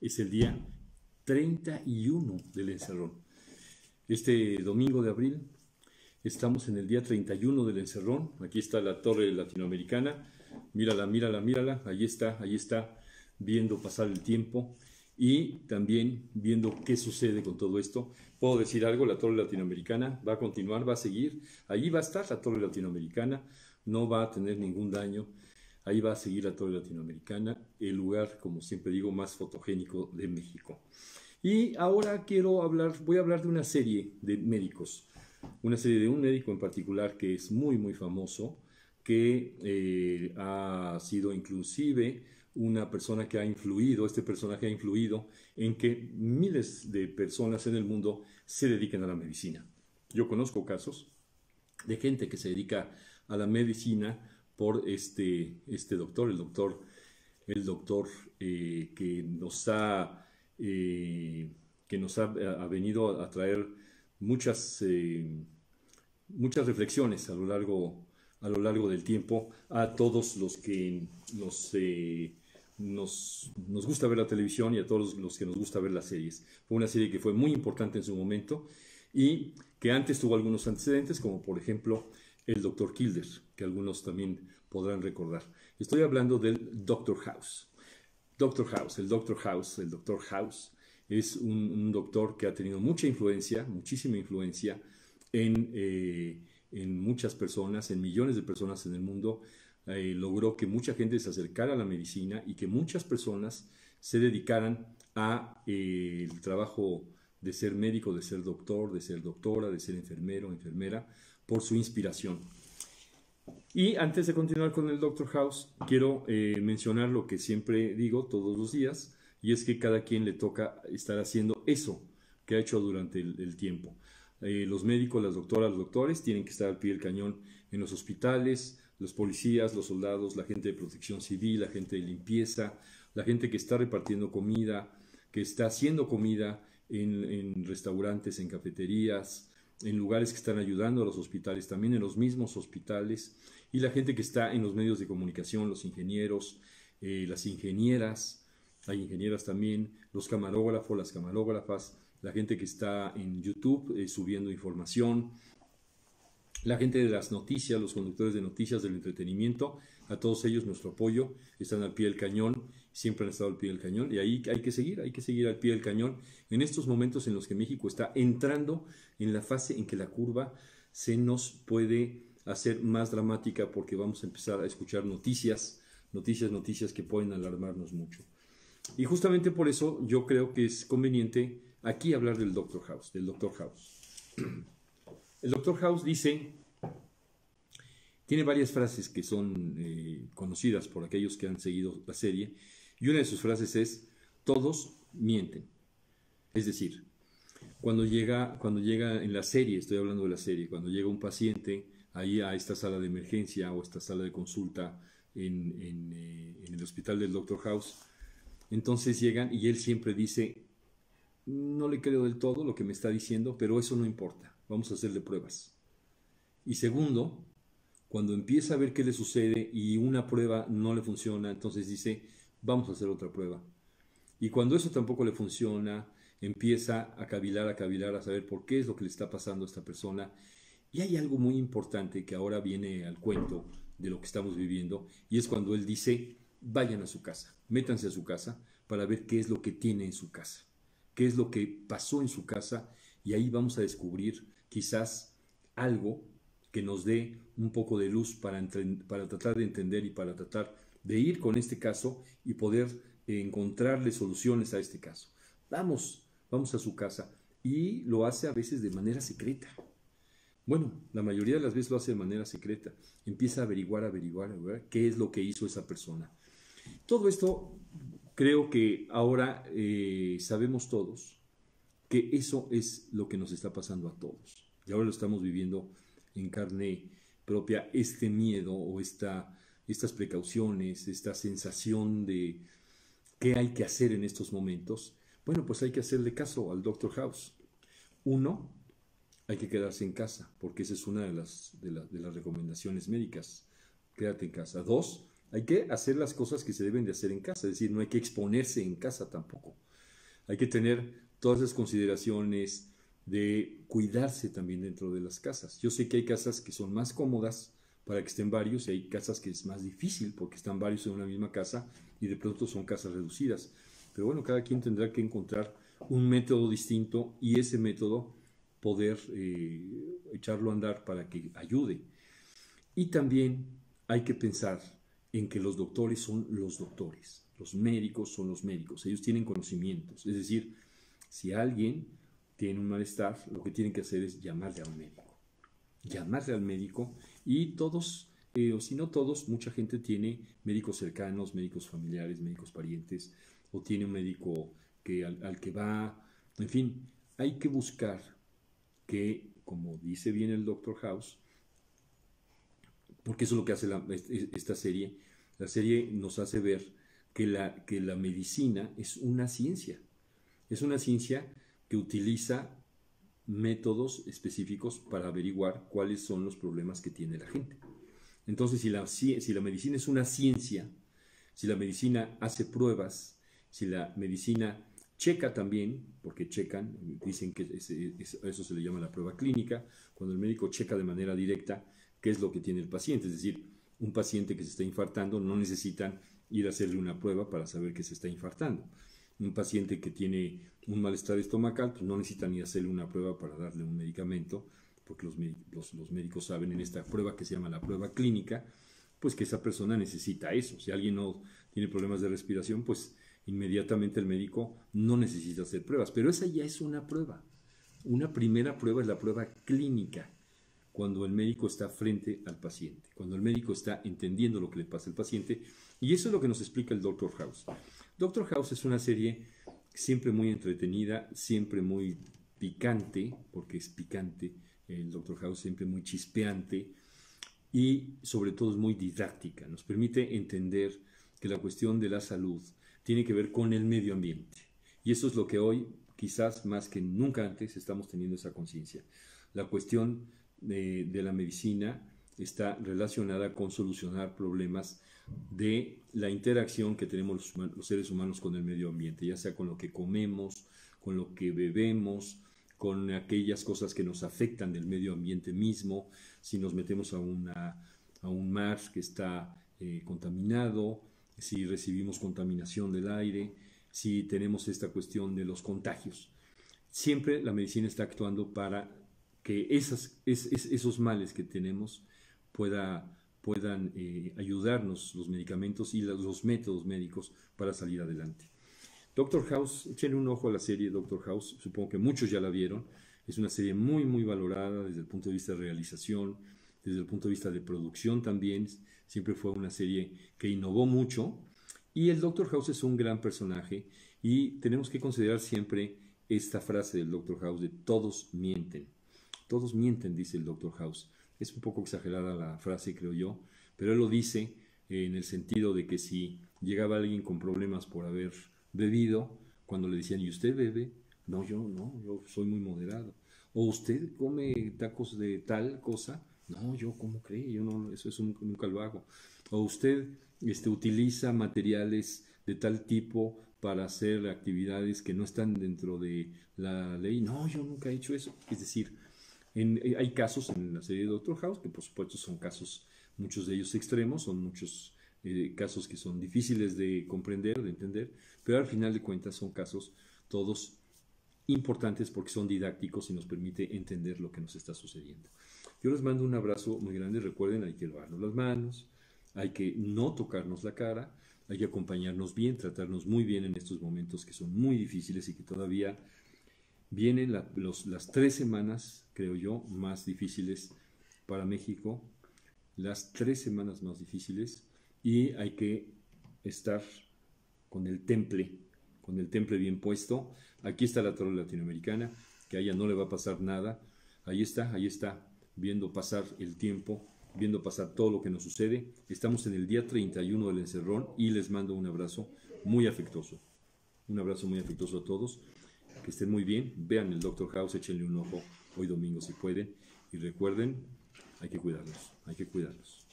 es el día 31 del encerrón. Este domingo de abril estamos en el día 31 del encerrón. Aquí está la torre latinoamericana. Mírala, mírala, mírala. Ahí está, ahí está, viendo pasar el tiempo y también viendo qué sucede con todo esto. Puedo decir algo, la torre latinoamericana va a continuar, va a seguir. Allí va a estar la torre latinoamericana. No va a tener ningún daño Ahí va a seguir la Torre Latinoamericana, el lugar, como siempre digo, más fotogénico de México. Y ahora quiero hablar, voy a hablar de una serie de médicos, una serie de un médico en particular que es muy, muy famoso, que eh, ha sido inclusive una persona que ha influido, este personaje ha influido en que miles de personas en el mundo se dediquen a la medicina. Yo conozco casos de gente que se dedica a la medicina por este, este doctor, el doctor, el doctor eh, que nos ha, eh, que nos ha, eh, venido a traer muchas, muchas reflexiones a lo largo a lo largo del tiempo a todos los que nos, nos, nos, gusta ver la televisión y a todos los que nos gusta ver las series. Fue una serie que fue muy importante en su momento y que antes tuvo algunos antecedentes, como por ejemplo el doctor Kilder, que algunos también podrán recordar. Estoy hablando del doctor House. Doctor House, el doctor House, el doctor House es un, doctor que ha tenido mucha influencia, muchísima influencia eh, en, muchas personas, en millones de personas en el mundo. Eh, logró que mucha gente se acercara a la medicina y que muchas personas se dedicaran a eh, el trabajo de ser médico, de ser doctor, de ser doctora, de ser enfermero, enfermera, por su inspiración. Y antes de continuar con el Doctor House, quiero eh, mencionar lo que siempre digo todos los días, y es que cada quien le toca estar haciendo eso que ha hecho durante el, tiempo. Eh, los médicos, las doctoras, los doctores tienen que estar al pie del cañón en los hospitales, los policías, los soldados, la gente de protección civil, la gente de limpieza, la gente que está repartiendo comida, que está haciendo comida en restaurantes, en cafeterías, en lugares que están ayudando a los hospitales, también en los mismos hospitales, y la gente que está en los medios de comunicación, los ingenieros, eh, las ingenieras, hay ingenieras también, los camarógrafos, las camarógrafas, la gente que está en YouTube eh, subiendo información, la gente de las noticias, los conductores de noticias, del entretenimiento, a todos ellos nuestro apoyo, están al pie del cañón siempre han estado al pie del cañón y ahí hay que seguir, hay que seguir al pie del cañón en estos momentos en los que México está entrando en la fase en que la curva se nos puede hacer más dramática porque vamos a empezar a escuchar noticias, noticias, noticias que pueden alarmarnos mucho. Y justamente por eso yo creo que es conveniente aquí hablar del Doctor House, del Doctor House. El Doctor House dice, tiene varias frases que son eh, conocidas por aquellos que han seguido la serie, y una de sus frases es, todos mienten. Es decir, cuando llega, cuando llega en la serie, estoy hablando de la serie, cuando llega un paciente ahí a esta sala de emergencia o esta sala de consulta eh, en, el hospital del Doctor House, entonces llegan y él siempre dice, no le creo del todo lo que me está diciendo, pero eso no importa, vamos a hacerle pruebas. Y segundo, cuando empieza a ver qué le sucede y una prueba no le funciona, entonces dice, vamos a hacer otra prueba. Y cuando eso tampoco le funciona, empieza a cavilar, a cavilar, a saber por qué es lo que le está pasando a esta persona. Y hay algo muy importante que ahora viene al cuento de lo que estamos viviendo, y es cuando él dice, vayan a su casa, métanse a su casa para ver qué es lo que tiene en su casa, qué es lo que pasó en su casa, y ahí vamos a descubrir quizás algo que nos dé un poco de luz para, para tratar de entender y para tratar de ir con este caso y poder encontrarle soluciones a este caso. Vamos, vamos a su casa y lo hace a veces de manera secreta. Bueno, la mayoría de las veces lo hace de manera secreta. Empieza a averiguar, averiguar, averiguar qué es lo que hizo esa persona. Todo esto creo que ahora eh, sabemos todos que eso es lo que nos está pasando a todos. Y ahora lo estamos viviendo en carne propia, este miedo o esta estas precauciones, esta sensación de qué hay que hacer en estos momentos, bueno, pues hay que hacerle caso al Dr. House. Uno, hay que quedarse en casa, porque esa es una de las, de, de las recomendaciones médicas. Quédate en casa. Dos, hay que hacer las cosas que se deben de hacer en casa, es decir, no hay que exponerse en casa tampoco. Hay que tener todas las consideraciones de cuidarse también dentro de las casas. Yo sé que hay casas que son más cómodas para que estén varios y hay casas que es más difícil porque están varios en una misma casa y de pronto son casas reducidas. Pero bueno, cada quien tendrá que encontrar un método distinto y ese método poder eh, echarlo a andar para que ayude. Y también hay que pensar en que los doctores son los doctores, los médicos son los médicos, ellos tienen conocimientos. Es decir, si alguien tiene un malestar, lo que tienen que hacer es llamarle a un médico llamarle al médico y todos, eh, o si no todos, mucha gente tiene médicos cercanos, médicos familiares, médicos parientes, o tiene un médico que, al, que va, en fin, hay que buscar que, como dice bien el doctor House, porque eso es lo que hace esta serie, la serie nos hace ver que la, que la medicina es una ciencia, es una ciencia que utiliza métodos específicos para averiguar cuáles son los problemas que tiene la gente. Entonces, si la, si la medicina es una ciencia, si la medicina hace pruebas, si la medicina checa también, porque checan, dicen que eso se le llama la prueba clínica, cuando el médico checa de manera directa qué es lo que tiene el paciente, es decir, un paciente que se está infartando no necesitan ir a hacerle una prueba para saber que se está infartando un paciente que tiene un malestar estomacal, pues no necesita ni hacerle una prueba para darle un medicamento, porque los, los, médicos saben en esta prueba que se llama la prueba clínica, pues que esa persona necesita eso. Si alguien no tiene problemas de respiración, pues inmediatamente el médico no necesita hacer pruebas. Pero esa ya es una prueba. Una primera prueba es la prueba clínica, cuando el médico está frente al paciente, cuando el médico está entendiendo lo que le pasa al paciente. Y eso es lo que nos explica el doctor House. Doctor House es una serie siempre muy entretenida, siempre muy picante, porque es picante, el Doctor House siempre muy chispeante y sobre todo es muy didáctica, nos permite entender que la cuestión de la salud tiene que ver con el medio ambiente. Y eso es lo que hoy, quizás más que nunca antes, estamos teniendo esa conciencia. La cuestión de, de la medicina está relacionada con solucionar problemas de la interacción que tenemos los, seres humanos con el medio ambiente, ya sea con lo que comemos, con lo que bebemos, con aquellas cosas que nos afectan del medio ambiente mismo, si nos metemos a, una, a un mar que está eh, contaminado, si recibimos contaminación del aire, si tenemos esta cuestión de los contagios. Siempre la medicina está actuando para que esas, esos males que tenemos pueda, puedan eh, ayudarnos los medicamentos y los, métodos médicos para salir adelante. Doctor House, tiene un ojo a la serie Doctor House, supongo que muchos ya la vieron. Es una serie muy, muy valorada desde el punto de vista de realización, desde el punto de vista de producción también. Siempre fue una serie que innovó mucho. Y el Doctor House es un gran personaje y tenemos que considerar siempre esta frase del Doctor House de todos mienten. Todos mienten, dice el Doctor House. Es un poco exagerada la frase, creo yo, pero él lo dice eh, en el sentido de que si llegaba alguien con problemas por haber bebido, cuando le decían, ¿y usted bebe? No, yo no, yo soy muy moderado. ¿O usted come tacos de tal cosa? No, yo, ¿cómo cree? Yo no, eso, es nunca lo hago. ¿O usted este, utiliza materiales de tal tipo para hacer actividades que no están dentro de la ley? No, yo nunca he hecho eso. Es decir, eh, hay casos en la serie de Doctor House que por supuesto son casos, muchos de ellos extremos, son muchos eh, casos que son difíciles de comprender, de entender, pero al final de cuentas son casos todos importantes porque son didácticos y nos permite entender lo que nos está sucediendo. Yo les mando un abrazo muy grande. Recuerden, hay que lavarnos las manos, hay que no tocarnos la cara, hay que acompañarnos bien, tratarnos muy bien en estos momentos que son muy difíciles y que todavía vienen las tres semanas, creo yo, más difíciles para México, las tres semanas más difíciles y hay que estar con el temple, con el temple bien puesto. Aquí está la torre latinoamericana, que a ella no le va a pasar nada. Ahí está, ahí está, viendo pasar el tiempo, viendo pasar todo lo que nos sucede. Estamos en el día 31 del encerrón y les mando un abrazo muy afectuoso. Un abrazo muy afectuoso a todos que estén muy bien. Vean el Doctor House, échenle un ojo hoy domingo si pueden. Y recuerden, hay que cuidarlos, hay que cuidarlos.